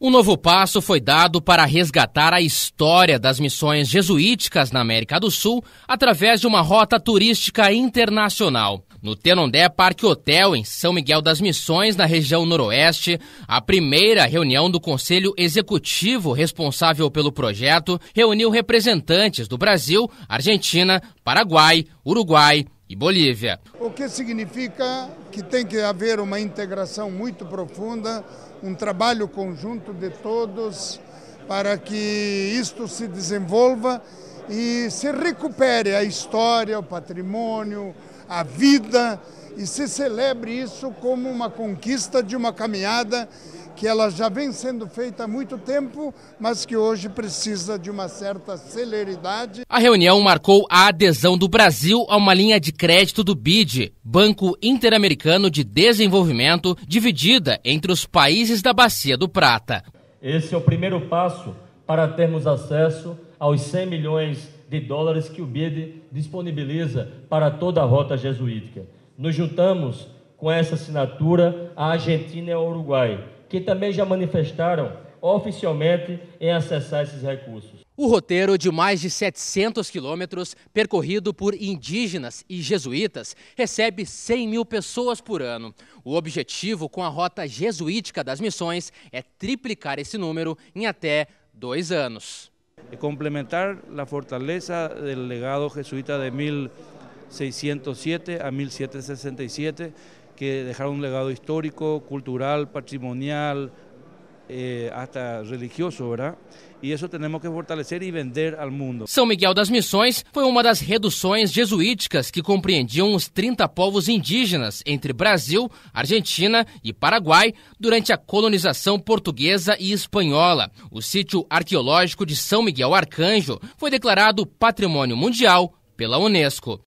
Um novo passo foi dado para resgatar a história das missões jesuíticas na América do Sul através de uma rota turística internacional. No Tenondé Parque Hotel, em São Miguel das Missões, na região noroeste, a primeira reunião do Conselho Executivo responsável pelo projeto reuniu representantes do Brasil, Argentina, Paraguai, Uruguai, e Bolívia. O que significa que tem que haver uma integração muito profunda, um trabalho conjunto de todos para que isto se desenvolva e se recupere a história, o patrimônio, a vida e se celebre isso como uma conquista de uma caminhada que ela já vem sendo feita há muito tempo, mas que hoje precisa de uma certa celeridade. A reunião marcou a adesão do Brasil a uma linha de crédito do BID, Banco Interamericano de Desenvolvimento, dividida entre os países da Bacia do Prata. Esse é o primeiro passo para termos acesso aos 100 milhões de dólares que o BID disponibiliza para toda a rota jesuítica. Nos juntamos com essa assinatura a Argentina e o Uruguai, que também já manifestaram oficialmente em acessar esses recursos. O roteiro de mais de 700 quilômetros, percorrido por indígenas e jesuítas, recebe 100 mil pessoas por ano. O objetivo com a Rota Jesuítica das Missões é triplicar esse número em até dois anos. Complementar a fortaleza do legado jesuíta de 1607 a 1767 que dejaron un legado histórico, cultural, patrimonial, eh, hasta religioso, ¿verdad? E isso temos que fortalecer e vender ao mundo. São Miguel das Missões foi uma das reduções jesuíticas que compreendiam os 30 povos indígenas entre Brasil, Argentina e Paraguai durante a colonização portuguesa e espanhola. O sítio arqueológico de São Miguel Arcanjo foi declarado Patrimônio Mundial pela Unesco.